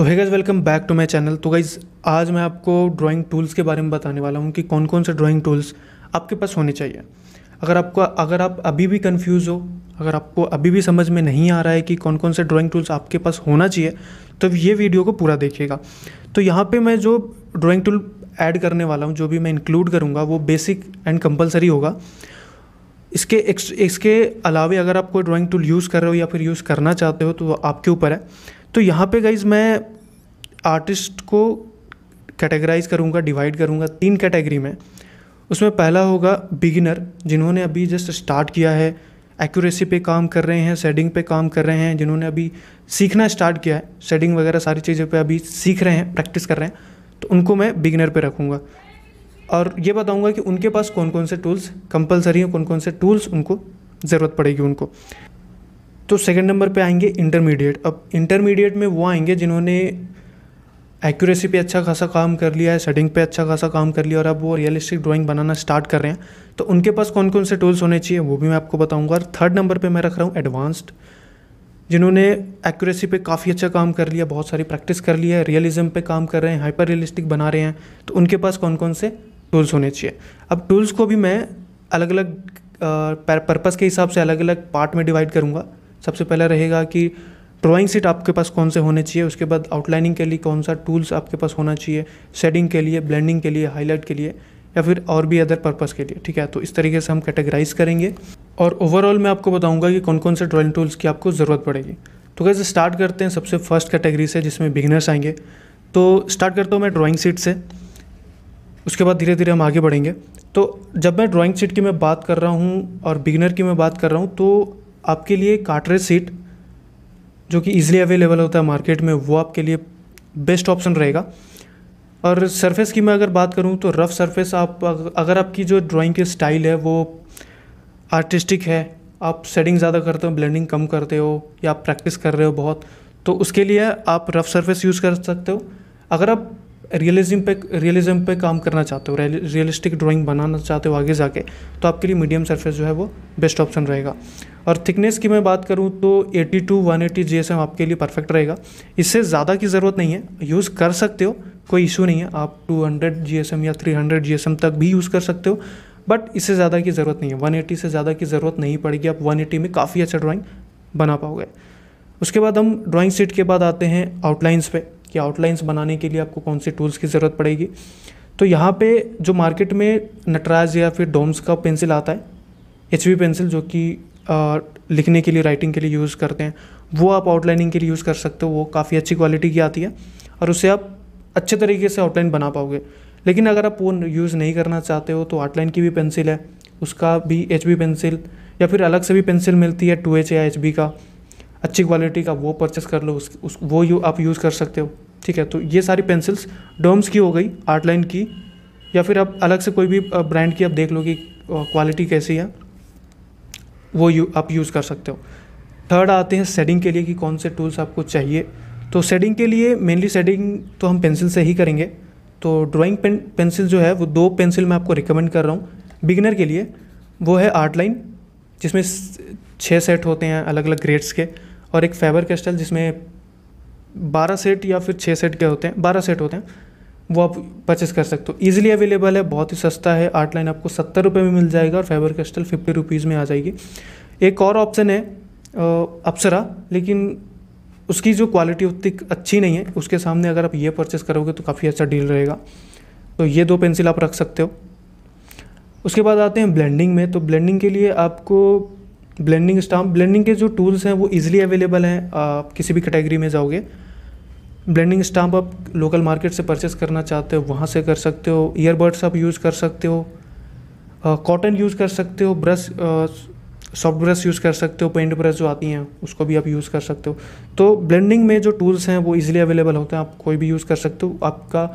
तो है welcome back to my channel तो गाइज़ आज मैं आपको ड्राइंग टूल्स के बारे में बताने वाला हूँ कि कौन कौन से ड्राइंग टूल्स आपके पास होने चाहिए अगर आपको अगर आप अभी भी कन्फ्यूज़ हो अगर आपको अभी भी समझ में नहीं आ रहा है कि कौन कौन से ड्राइंग टूल्स आपके पास होना चाहिए तो ये वीडियो को पूरा देखिएगा तो यहाँ पर मैं जो ड्राइंग टूल ऐड करने वाला हूँ जो भी मैं इंक्लूड करूँगा वो बेसिक एंड कंपलसरी होगा इसके इसके अलावे अगर आप कोई ड्राइंग टूल यूज़ कर रहे हो या फिर यूज़ करना चाहते हो तो आपके ऊपर है तो यहाँ पे गाइज मैं आर्टिस्ट को कैटेगराइज करूँगा डिवाइड करूँगा तीन कैटेगरी में उसमें पहला होगा बिगिनर जिन्होंने अभी जस्ट स्टार्ट किया है एक्यूरेसी पे काम कर रहे हैं सेडिंग पे काम कर रहे हैं जिन्होंने अभी सीखना स्टार्ट किया है सेडिंग वगैरह सारी चीज़ों पे अभी सीख रहे हैं प्रैक्टिस कर रहे हैं तो उनको मैं बिगिनर पे रखूँगा और ये बताऊँगा कि उनके पास कौन कौन से टूल्स कंपलसरी हैं कौन कौन से टूल्स उनको ज़रूरत पड़ेगी उनको तो सेकेंड नंबर पर आएंगे इंटरमीडिएट अब इंटरमीडिएट में वो आएंगे जिन्होंने एक्यूरेसी पे अच्छा खासा काम कर लिया है सेटिंग पे अच्छा खासा काम कर लिया और अब वो रियलिस्टिक ड्राइंग बनाना स्टार्ट कर रहे हैं तो उनके पास कौन कौन से टूल्स होने चाहिए वो भी मैं आपको बताऊंगा और थर्ड नंबर पे मैं रख रहा हूँ एडवांस्ड जिन्होंने एक्यूरेसी पे काफ़ी अच्छा काम कर लिया बहुत सारी प्रैक्टिस कर ली है रियलिज्म पे काम कर रहे हैं हाइपर रियलिस्टिक बना रहे हैं तो उनके पास कौन कौन से टूल्स होने चाहिए अब टूल्स को भी मैं अलग अलग पर्पज़ के हिसाब से अलग अलग पार्ट में डिवाइड करूँगा सबसे पहला रहेगा कि ड्राइंग सीट आपके पास कौन से होने चाहिए उसके बाद आउटलाइनिंग के लिए कौन सा टूल्स आपके पास होना चाहिए शेडिंग के लिए ब्लेंडिंग के लिए हाईलाइट के लिए या फिर और भी अदर पर्पज़ के लिए ठीक है तो इस तरीके से हम कैटेगराइज करेंगे और ओवरऑल मैं आपको बताऊंगा कि कौन कौन से ड्राइंग टूल्स की आपको ज़रूरत पड़ेगी तो कैसे स्टार्ट करते हैं सबसे फर्स्ट कैटेगरी से जिसमें बिगनर्स आएंगे तो स्टार्ट करता हूँ मैं ड्राइंग सीट से उसके बाद धीरे धीरे हम आगे बढ़ेंगे तो जब मैं ड्राइंग सीट की मैं बात कर रहा हूँ और बिगनर की मैं बात कर रहा हूँ तो आपके लिए काटरेज सीट जो कि ईज़िली अवेलेबल होता है मार्केट में वो आपके लिए बेस्ट ऑप्शन रहेगा और सरफेस की मैं अगर बात करूँ तो रफ़ सरफेस आप अगर आपकी जो ड्राइंग की स्टाइल है वो आर्टिस्टिक है आप सेडिंग ज़्यादा करते हो ब्लेंडिंग कम करते हो या आप प्रैक्टिस कर रहे हो बहुत तो उसके लिए आप रफ़ सरफेस यूज़ कर सकते हो अगर आप रियलिज्म पे रियलिज्म पे काम करना चाहते हो रियलिस्टिक ड्राइंग बनाना चाहते हो आगे जाके तो आपके लिए मीडियम सरफेस जो है वो बेस्ट ऑप्शन रहेगा और थिकनेस की मैं बात करूँ तो 82 टू वन एटी आपके लिए परफेक्ट रहेगा इससे ज़्यादा की ज़रूरत नहीं है यूज़ कर सकते हो कोई इशू नहीं है आप 200 हंड्रेड या 300 हंड्रेड तक भी यूज़ कर सकते हो बट इससे ज़्यादा की ज़रूरत नहीं है 180 से ज़्यादा की ज़रूरत नहीं पड़ेगी आप 180 में काफ़ी अच्छा ड्राइंग बना पाओगे उसके बाद हम ड्राइंग सीट के बाद आते हैं आउटलाइंस पे कि आउटलाइंस बनाने के लिए आपको कौन से टूल्स की ज़रूरत पड़ेगी तो यहाँ पे जो मार्केट में नटराज या फिर डोम्स का पेंसिल आता है एच पेंसिल जो कि लिखने के लिए राइटिंग के लिए यूज़ करते हैं वो आप आउटलाइनिंग के लिए यूज़ कर सकते हो वो काफ़ी अच्छी क्वालिटी की आती है और उसे आप अच्छे तरीके से आउटलाइन बना पाओगे लेकिन अगर आप वो यूज़ नहीं करना चाहते हो तो आउटलाइन की भी पेंसिल है उसका भी एच पेंसिल या फिर अलग से भी पेंसिल मिलती है टू एच या एच का अच्छी क्वालिटी का वो परचेस कर लो उस, उस वो यू आप यूज़ कर सकते हो ठीक है तो ये सारी पेंसिल्स डोम्स की हो गई आर्ट लाइन की या फिर आप अलग से कोई भी ब्रांड की आप देख लो कि क्वालिटी कैसी है वो यू आप यूज़ कर सकते हो थर्ड आते हैं सेडिंग के लिए कि कौन से टूल्स आपको चाहिए तो सेडिंग के लिए मेनली सेडिंग तो हम पेंसिल से ही करेंगे तो ड्राइंग पेन पेंसिल जो है वो दो पेंसिल मैं आपको रिकमेंड कर रहा हूँ बिगनर के लिए वो है आर्ट लाइन जिसमें छः सेट होते हैं अलग अलग ग्रेड्स के और एक फैबर कैस्टल जिसमें बारह सेट या फिर छः सेट के होते हैं बारह सेट होते हैं वो आप परचेस कर सकते हो ईजिली अवेलेबल है बहुत ही सस्ता है आर्ट लाइन आपको सत्तर रुपये में मिल जाएगा और फाइबर कैस्टल फिफ्टी रुपीज़ में आ जाएगी एक और ऑप्शन है अप्सरा लेकिन उसकी जो क्वालिटी उतनी अच्छी नहीं है उसके सामने अगर आप ये परचेस करोगे तो काफ़ी अच्छा डील रहेगा तो ये दो पेंसिल आप रख सकते हो उसके बाद आते हैं ब्लेंडिंग में तो ब्लेंडिंग के लिए आपको ब्लेंडिंग स्टाम्प ब्लेंडिंग के जो टूल्स हैं वो ईजिली अवेलेबल हैं आप किसी भी कैटेगरी में जाओगे ब्लेंडिंग स्टाम्प आप लोकल मार्केट से परचेस करना चाहते हो वहाँ से कर सकते हो ईयरबड्स आप यूज़ कर सकते हो कॉटन यूज़ कर सकते हो ब्रश सॉफ्ट ब्रश यूज़ कर सकते हो पेंट ब्रश जो आती हैं उसको भी आप यूज़ कर सकते हो तो ब्लेंडिंग में जो टूल्स हैं वो ईजिली अवेलेबल होते हैं आप कोई भी यूज़ कर सकते हो आपका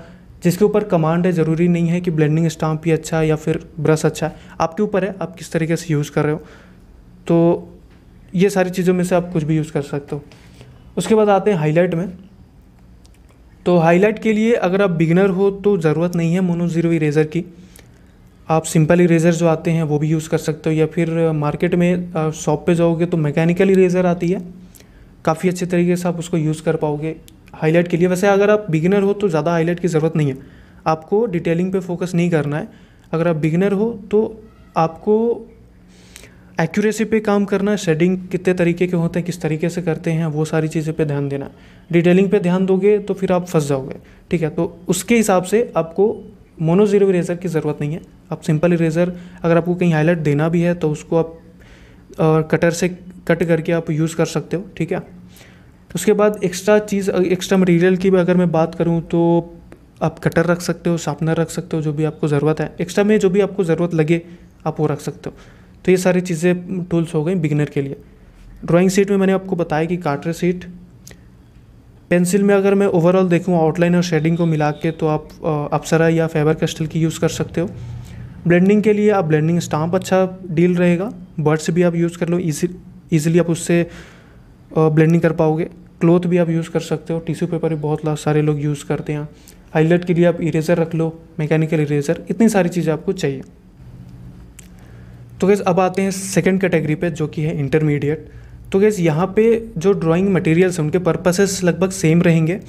जिसके ऊपर कमांड है ज़रूरी नहीं है कि ब्लेंडिंग स्टाम्प ही अच्छा है या फिर ब्रश अच्छा है आपके ऊपर है आप किस तरीके से यूज़ कर रहे हो तो ये सारी चीज़ों में से आप कुछ भी यूज़ कर सकते हो उसके बाद आते हैं हाईलाइट में तो हाईलाइट के लिए अगर आप बिगनर हो तो ज़रूरत नहीं है मोनो ज़ीरो इरेज़र की आप सिंपल इरेज़र जो आते हैं वो भी यूज़ कर सकते हो या फिर मार्केट में शॉप पे जाओगे तो मैकेनिकल इरेज़र आती है काफ़ी अच्छे तरीके से आप उसको यूज़ कर पाओगे हाईलाइट के लिए वैसे अगर आप बिगिनर हो तो ज़्यादा हाईलाइट की ज़रूरत नहीं है आपको डिटेलिंग पे फोकस नहीं करना है अगर आप बिगिनर हो तो आपको एक्यूरेसी पे काम करना शेडिंग कितने तरीके के होते हैं किस तरीके से करते हैं वो सारी चीज़ें पे ध्यान देना डिटेलिंग पे ध्यान दोगे तो फिर आप फंस जाओगे ठीक है तो उसके हिसाब से आपको मोनो जीरो इरेजर की ज़रूरत नहीं है आप सिंपल इरेजर अगर आपको कहीं हाईलाइट देना भी है तो उसको आप और कटर से कट करके आप यूज़ कर सकते हो ठीक है उसके बाद एक्स्ट्रा चीज़ एक्स्ट्रा मटेरियल की भी अगर मैं बात करूँ तो आप कटर रख सकते हो शार्पनर रख सकते हो जो भी आपको ज़रूरत है एक्स्ट्रा में जो भी आपको ज़रूरत लगे आप वो रख सकते हो तो ये सारी चीज़ें टूल्स हो गई बिगनर के लिए ड्राइंग सीट में मैंने आपको बताया कि काटर सीट पेंसिल में अगर मैं ओवरऑल देखूँ आउटलाइन और शेडिंग को मिला के तो आप अप्सरा या फेबर कैस्टल की यूज़ कर सकते हो ब्लेंडिंग के लिए आप ब्लेंडिंग स्टाम्प अच्छा डील रहेगा बर्ड्स भी आप यूज़ कर लो ईजी ईजिली आप उससे ब्लेंडिंग कर पाओगे क्लोथ भी आप यूज़ कर सकते हो टिश्यू पेपर भी बहुत सारे लोग यूज़ करते हैं हाईलाइट के लिए आप इरेजर रख लो मैकेनिकल इरेजर इतनी सारी चीज़ें आपको चाहिए तो गैस अब आते हैं सेकेंड कैटेगरी पे जो कि है इंटरमीडिएट तो गैस यहाँ पे जो ड्राइंग मटेरियल्स हैं उनके पर्पसेस लगभग सेम रहेंगे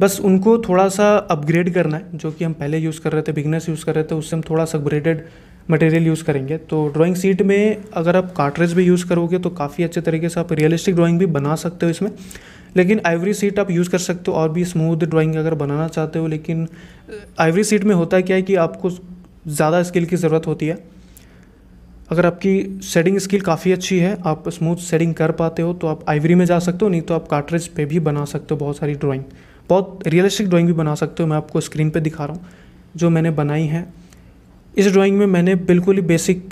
बस उनको थोड़ा सा अपग्रेड करना है जो कि हम पहले यूज़ कर रहे थे बिगनेस यूज़ कर रहे थे उससे हम थोड़ा सा अपग्रेडेड मटेरियल यूज़ करेंगे तो ड्राइंग सीट में अगर आप कार्टरेज भी यूज़ करोगे तो काफ़ी अच्छे तरीके से आप रियलिस्टिक ड्राइंग भी बना सकते हो इसमें लेकिन आइवरी सीट आप यूज़ कर सकते हो और भी स्मूथ ड्राइंग अगर बनाना चाहते हो लेकिन आइवरी सीट में होता है क्या है कि आपको ज़्यादा स्किल की ज़रूरत होती है अगर आपकी सेडिंग स्किल काफ़ी अच्छी है आप स्मूथ सेडिंग कर पाते हो तो आप आइवरी में जा सकते हो नहीं तो आप कार्ट्रेज पे भी बना सकते हो बहुत सारी ड्राइंग बहुत रियलिस्टिक ड्राइंग भी बना सकते हो मैं आपको स्क्रीन पे दिखा रहा हूँ जो मैंने बनाई है इस ड्राइंग में मैंने बिल्कुल ही बेसिक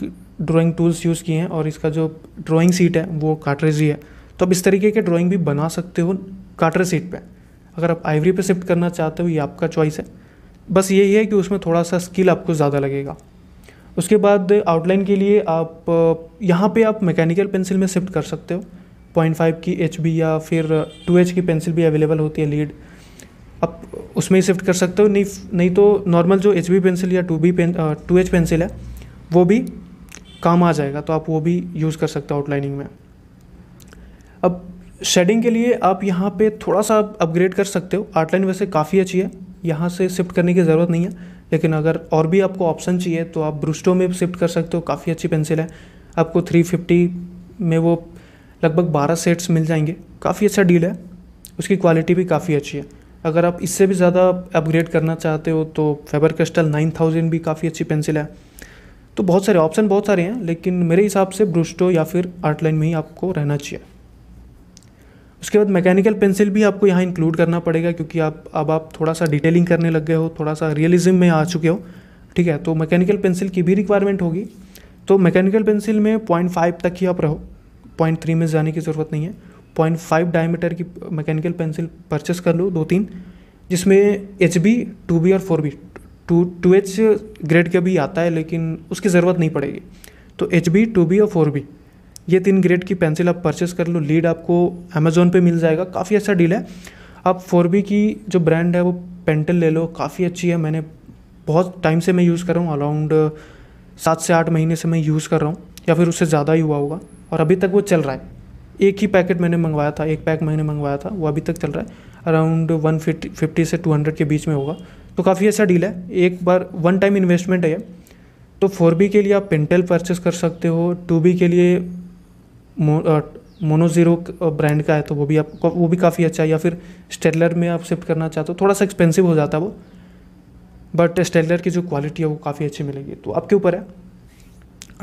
ड्राइंग टूल्स यूज़ किए हैं और इसका जो ड्राइंग सीट है वो कार्ट्रेज ही है तो आप इस तरीके के ड्राइंग भी बना सकते हो कार्ट्रेज सीट पर अगर आप आइवरी पर शिफ्ट करना चाहते हो ये आपका चॉइस है बस यही है कि उसमें थोड़ा सा स्किल आपको ज़्यादा लगेगा उसके बाद आउटलाइन के लिए आप यहाँ पे आप मैकेनिकल पेंसिल में शिफ्ट कर सकते हो पॉइंट फाइव की एच बी या फिर टू एच की पेंसिल भी अवेलेबल होती है लीड आप उसमें ही शिफ्ट कर सकते हो नहीं नहीं तो नॉर्मल जो एच बी पेंसिल या two B pen two H pencil है वो भी काम आ जाएगा तो आप वो भी यूज़ कर सकते हो आउटलाइनिंग में अब शेडिंग के लिए आप यहाँ पे थोड़ा सा अपग्रेड कर सकते हो आउटलाइन वैसे काफ़ी अच्छी है यहाँ से शिफ्ट करने की ज़रूरत नहीं है लेकिन अगर और भी आपको ऑप्शन चाहिए तो आप ब्रूस्टो में शिफ्ट कर सकते हो काफ़ी अच्छी पेंसिल है आपको 350 में वो लगभग 12 सेट्स मिल जाएंगे काफ़ी अच्छा डील है उसकी क्वालिटी भी काफ़ी अच्छी है अगर आप इससे भी ज़्यादा अपग्रेड करना चाहते हो तो फेबर क्रिस्टल 9000 भी काफ़ी अच्छी पेंसिल है तो बहुत सारे ऑप्शन बहुत सारे हैं लेकिन मेरे हिसाब से ब्रूस्टो या फिर आर्ट लाइन में ही आपको रहना चाहिए उसके बाद मैकेनिकल पेंसिल भी आपको यहाँ इंक्लूड करना पड़ेगा क्योंकि आप अब आप थोड़ा सा डिटेलिंग करने लग गए हो थोड़ा सा रियलिज्म में आ चुके हो ठीक है तो मैकेनिकल पेंसिल की भी रिक्वायरमेंट होगी तो मैकेनिकल पेंसिल में पॉइंट फाइव तक ही आप रहो पॉइंट थ्री में जाने की ज़रूरत नहीं है पॉइंट फाइव डायमीटर की मैकेनिकल पेंसिल परचेस कर लो दो तीन जिसमें एच बी टू बी और four B to two H grade का भी आता है लेकिन उसकी ज़रूरत नहीं पड़ेगी तो एच बी टू बी और फोर बी ये तीन ग्रेड की पेंसिल आप परचेस कर लो लीड आपको अमेज़ोन पे मिल जाएगा काफ़ी अच्छा डील है आप फोर की जो ब्रांड है वो पेंटल ले लो काफ़ी अच्छी है मैंने बहुत टाइम से मैं यूज़ कर रहा हूँ अराउंड सात से आठ महीने से मैं यूज़ कर रहा हूँ या फिर उससे ज़्यादा ही हुआ होगा और अभी तक वो चल रहा है एक ही पैकेट मैंने मंगवाया था एक पैक मैंने मंगवाया था वो अभी तक चल रहा है अराउंड वन फिफ्टी से टू हंड्रेड के बीच में होगा तो काफ़ी अच्छा डील है एक बार वन टाइम इन्वेस्टमेंट है तो फोर बी के लिए आप पेंटल परचेस कर सकते हो टू बी के लिए मोनोज़ीरो ब्रांड का है तो वो भी आप वो भी काफ़ी अच्छा है या फिर स्टेलर में आप शिफ्ट करना चाहते हो थोड़ा सा एक्सपेंसिव हो जाता है वो बट स्टेलर की जो क्वालिटी है वो काफ़ी अच्छी मिलेगी तो आपके ऊपर है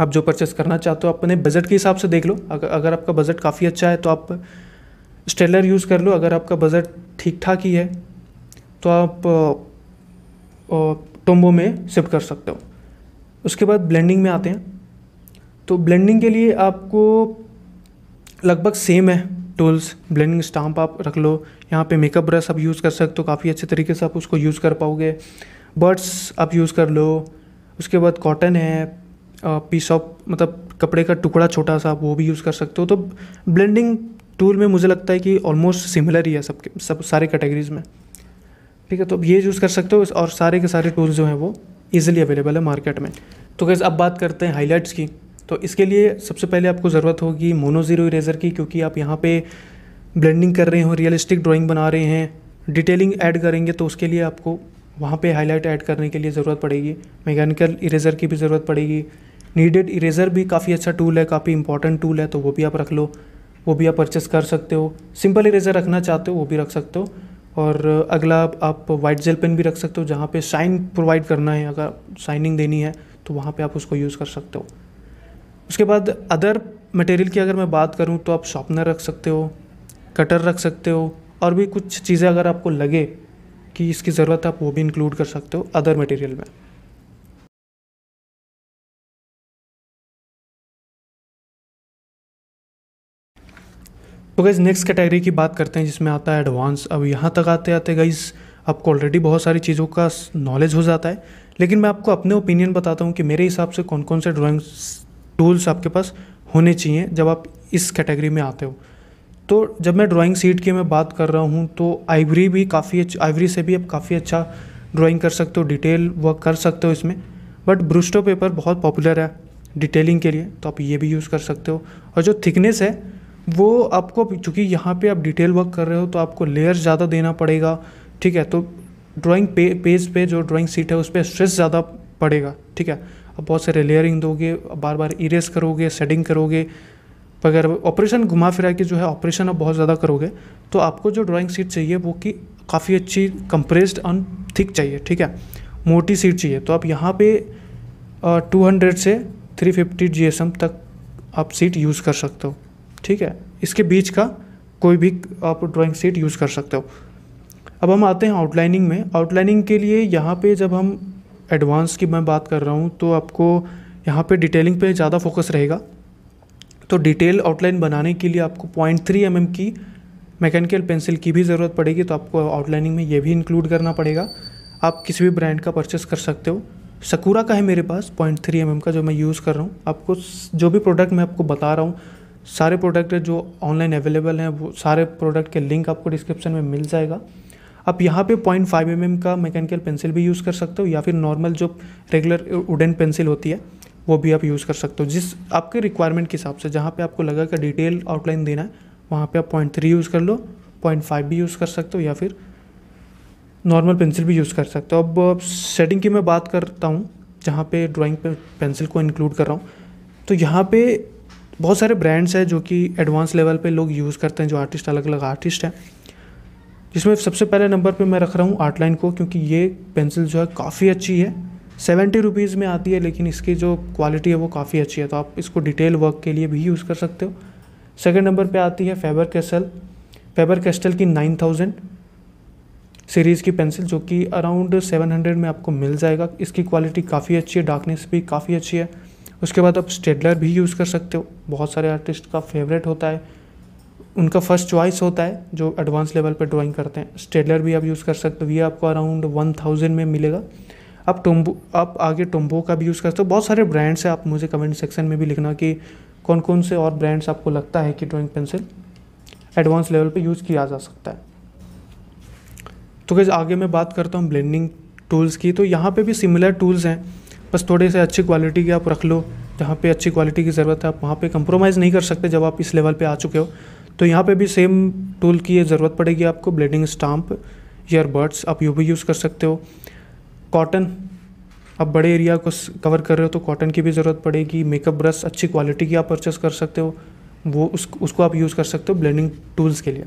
आप जो परचेस करना चाहते हो अपने बजट के हिसाब से देख लो अगर अगर आपका बजट काफ़ी अच्छा है तो आप स्टेलर यूज़ कर लो अगर आपका बजट ठीक ठाक ही है तो आप टोम्बो में शिफ्ट कर सकते हो उसके बाद ब्लेंडिंग में आते हैं तो ब्लेंडिंग के लिए आपको लगभग सेम है टूल्स ब्लेंडिंग स्टाम्प आप रख लो यहाँ पे मेकअप ब्रश आप यूज़ कर सकते हो काफ़ी अच्छे तरीके से आप उसको यूज़ कर पाओगे बर्ड्स आप यूज़ कर लो उसके बाद कॉटन है पीस ऑफ मतलब कपड़े का टुकड़ा छोटा सा आप वो भी यूज़ कर सकते हो तो ब्लेंडिंग टूल में मुझे लगता है कि ऑलमोस्ट सिमिलर ही है सबके सब सारे कैटेगरीज में ठीक है तो अब ये यूज़ कर सकते हो और सारे के सारे टूल्स जो हैं वो ईजिली अवेलेबल है मार्केट में तो गैस अब बात करते हैं हाईलाइट्स की तो इसके लिए सबसे पहले आपको ज़रूरत होगी मोनो ज़ीरो इरेज़र की क्योंकि आप यहाँ पे ब्लेंडिंग कर रहे हो रियलिस्टिक ड्राइंग बना रहे हैं डिटेलिंग ऐड करेंगे तो उसके लिए आपको वहाँ पे हाईलाइट ऐड करने के लिए ज़रूरत पड़ेगी मैकेनिकल इरेज़र की भी ज़रूरत पड़ेगी नीडेड इरेज़र भी काफ़ी अच्छा टूल है काफ़ी इंपॉर्टेंट टूल है तो वो भी आप रख लो वो भी आप परचेस कर सकते हो सिंपल इरेज़र रखना चाहते हो वो भी रख सकते हो और अगला आप वाइट जेल पेन भी रख सकते हो जहाँ पे शाइन प्रोवाइड करना है अगर शाइनिंग देनी है तो वहाँ पे आप उसको यूज़ कर सकते हो उसके बाद अदर मटेरियल की अगर मैं बात करूँ तो आप शॉपनर रख सकते हो कटर रख सकते हो और भी कुछ चीज़ें अगर आपको लगे कि इसकी ज़रूरत है आप वो भी इंक्लूड कर सकते हो अदर मटेरियल में तो गाइज़ नेक्स्ट कैटेगरी की बात करते हैं जिसमें आता है एडवांस अब यहाँ तक आते आते गाइज़ आपको ऑलरेडी बहुत सारी चीज़ों का नॉलेज हो जाता है लेकिन मैं आपको अपने ओपिनियन बताता हूँ कि मेरे हिसाब से कौन कौन से ड्राइंग्स टूल्स आपके पास होने चाहिए जब आप इस कैटेगरी में आते हो तो जब मैं ड्राइंग सीट की मैं बात कर रहा हूँ तो आइवरी भी काफ़ी आइवरी से भी आप काफ़ी अच्छा ड्राइंग कर सकते हो डिटेल वर्क कर सकते हो इसमें बट ब्रूस्टो पेपर बहुत पॉपुलर है डिटेलिंग के लिए तो आप ये भी यूज़ कर सकते हो और जो थिकनेस है वो आपको चूँकि यहाँ पे आप डिटेल वर्क कर रहे हो तो आपको लेयर ज़्यादा देना पड़ेगा ठीक है तो ड्राइंग पे पेज पे जो ड्राइंग सीट है उस पर स्ट्रेस ज़्यादा पड़ेगा ठीक है आप बहुत सारे लेयरिंग दोगे बार बार इरेज करोगे सेडिंग करोगे अगर ऑपरेशन घुमा फिरा के जो है ऑपरेशन आप बहुत ज़्यादा करोगे तो आपको जो ड्राइंग सीट चाहिए वो कि काफ़ी अच्छी कंप्रेस्ड एंड थिक चाहिए ठीक है मोटी सीट चाहिए तो आप यहाँ पे टू हंड्रेड से three fifty G S M तक आप सीट यूज़ कर सकते हो ठीक है इसके बीच का कोई भी आप ड्राइंग सीट यूज़ कर सकते हो अब हम आते हैं आउटलाइनिंग में आउटलाइनिंग के लिए यहाँ पे जब हम एडवांस की मैं बात कर रहा हूँ तो आपको यहाँ पे डिटेलिंग पे ज़्यादा फोकस रहेगा तो डिटेल आउटलाइन बनाने के लिए आपको पॉइंट थ्री एम की मैकेनिकल पेंसिल की भी ज़रूरत पड़ेगी तो आपको आउटलाइनिंग में ये भी इंक्लूड करना पड़ेगा आप किसी भी ब्रांड का परचेस कर सकते हो सकूरा का है मेरे पास पॉइंट थ्री एम का जो मैं यूज़ कर रहा हूँ आपको जो भी प्रोडक्ट मैं आपको बता रहा हूँ सारे प्रोडक्ट जो ऑनलाइन अवेलेबल हैं वो सारे प्रोडक्ट के लिंक आपको डिस्क्रिप्शन में मिल जाएगा आप यहाँ पे पॉइंट फाइव एम mm का मैकेनिकल पेंसिल भी यूज़ कर सकते हो या फिर नॉर्मल जो रेगुलर वुडन पेंसिल होती है वो भी आप यूज़ कर सकते हो जिस आपके रिक्वायरमेंट के हिसाब से जहाँ पे आपको लगा कि डिटेल आउटलाइन देना है वहाँ पे आप पॉइंट थ्री यूज़ कर लो पॉइंट फाइव भी यूज़ कर सकते हो या फिर नॉर्मल पेंसिल भी यूज़ कर सकते हो अब सेटिंग की मैं बात करता हूँ जहाँ पे ड्राइंग पे पेंसिल को इंक्लूड कर रहा हूँ तो यहाँ पे बहुत सारे ब्रांड्स हैं जो कि एडवांस लेवल पे लोग यूज़ करते हैं जो आर्टिस्ट अलग अलग आर्टिस्ट हैं जिसमें सबसे पहले नंबर पे मैं रख रहा हूँ आर्ट लाइन को क्योंकि ये पेंसिल जो है काफ़ी अच्छी है सेवेंटी रुपीज़ में आती है लेकिन इसकी जो क्वालिटी है वो काफ़ी अच्छी है तो आप इसको डिटेल वर्क के लिए भी यूज़ कर सकते हो सेकेंड नंबर पर आती है फेबर कैसल फेबर कैस्टल की नाइन थाउजेंड सीरीज़ की पेंसिल जो कि अराउंड सेवन हंड्रेड में आपको मिल जाएगा इसकी क्वालिटी काफ़ी अच्छी है डार्कनेस भी काफ़ी अच्छी है उसके बाद आप स्टेडलर भी यूज़ कर सकते हो बहुत सारे आर्टिस्ट का फेवरेट होता है उनका फर्स्ट चॉइस होता है जो एडवांस लेवल पर ड्राइंग करते हैं स्टेलर भी आप यूज़ कर सकते हो ये आपको अराउंड वन थाउजेंड में मिलेगा आप टोम्बो आप आगे टोम्बो का भी यूज़ कर सकते हो बहुत सारे ब्रांड्स हैं आप मुझे कमेंट सेक्शन में भी लिखना कि कौन कौन से और ब्रांड्स आपको लगता है कि ड्राइंग पेंसिल एडवांस लेवल पर यूज़ किया जा सकता है तो कैसे आगे मैं बात करता हूँ ब्लेंडिंग टूल्स की तो यहाँ पे भी सिमिलर टूल्स हैं बस थोड़े से अच्छी क्वालिटी के आप रख लो जहाँ पे अच्छी क्वालिटी की ज़रूरत है आप वहाँ पे कंप्रोमाइज़ नहीं कर सकते जब आप इस लेवल पे आ चुके हो तो यहाँ पे भी सेम टूल की ज़रूरत पड़ेगी आपको ब्लेडिंग स्टाम्प ईयरबड्स आप यू भी यूज़ कर सकते हो कॉटन आप बड़े एरिया को कवर कर रहे हो तो कॉटन की भी ज़रूरत पड़ेगी मेकअप ब्रश अच्छी क्वालिटी की आप परचेस कर सकते हो वो उस उसको आप यूज़ कर सकते हो ब्लेंडिंग टूल्स के लिए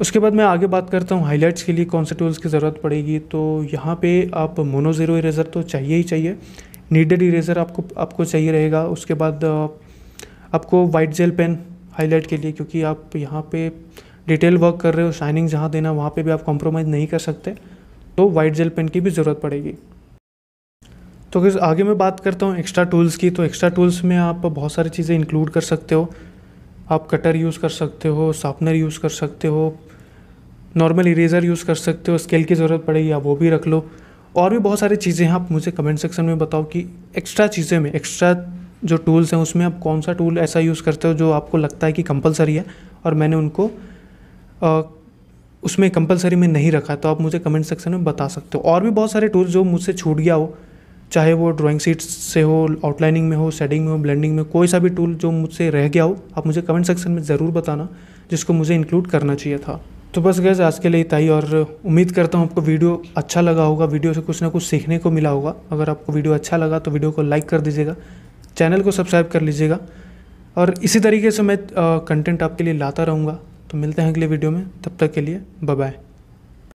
उसके बाद मैं आगे बात करता हूँ हाईलाइट्स के लिए कौन से टूल्स की ज़रूरत पड़ेगी तो यहाँ पे आप मोनो ज़ीरो इरेजर तो चाहिए ही चाहिए नीडेड इरेजर आपको आपको चाहिए रहेगा उसके बाद आपको वाइट जेल पेन हाईलाइट के लिए क्योंकि आप यहाँ पे डिटेल वर्क कर रहे हो शाइनिंग जहाँ देना वहाँ पे भी आप कॉम्प्रोमाइज़ नहीं कर सकते तो वाइट जेल पेन की भी ज़रूरत पड़ेगी तो फिर आगे मैं बात करता हूँ एक्स्ट्रा टूल्स की तो एक्स्ट्रा टूल्स में आप बहुत सारी चीज़ें इंक्लूड कर सकते हो आप कटर यूज़ कर सकते हो शार्पनर यूज़ कर सकते हो नॉर्मल इरेजर यूज़ कर सकते हो स्केल की ज़रूरत पड़ेगी आप वो भी रख लो और भी बहुत सारी चीज़ें हैं आप मुझे कमेंट सेक्शन में बताओ कि एक्स्ट्रा चीज़ें में एक्स्ट्रा जो टूल्स हैं उसमें आप कौन सा टूल ऐसा यूज़ करते हो जो आपको लगता है कि कंपलसरी है और मैंने उनको आ, उसमें कंपलसरी में नहीं रखा तो आप मुझे कमेंट सेक्शन में बता सकते हो और भी बहुत सारे टूल्स जो मुझसे छूट गया हो चाहे वो ड्राइंग सीट से हो आउटलाइनिंग में हो सेटिंग में हो ब्लेंडिंग में कोई सा भी टूल जो मुझसे रह गया हो आप मुझे कमेंट सेक्शन में ज़रूर बताना जिसको मुझे इंक्लूड करना चाहिए था तो बस गैस आज के लिए इतना ही और उम्मीद करता हूँ आपको वीडियो अच्छा लगा होगा वीडियो से कुछ ना कुछ सीखने को मिला होगा अगर आपको वीडियो अच्छा लगा तो वीडियो को लाइक कर दीजिएगा चैनल को सब्सक्राइब कर लीजिएगा और इसी तरीके से मैं कंटेंट आपके लिए लाता रहूँगा तो मिलते हैं अगले वीडियो में तब तक के लिए बाय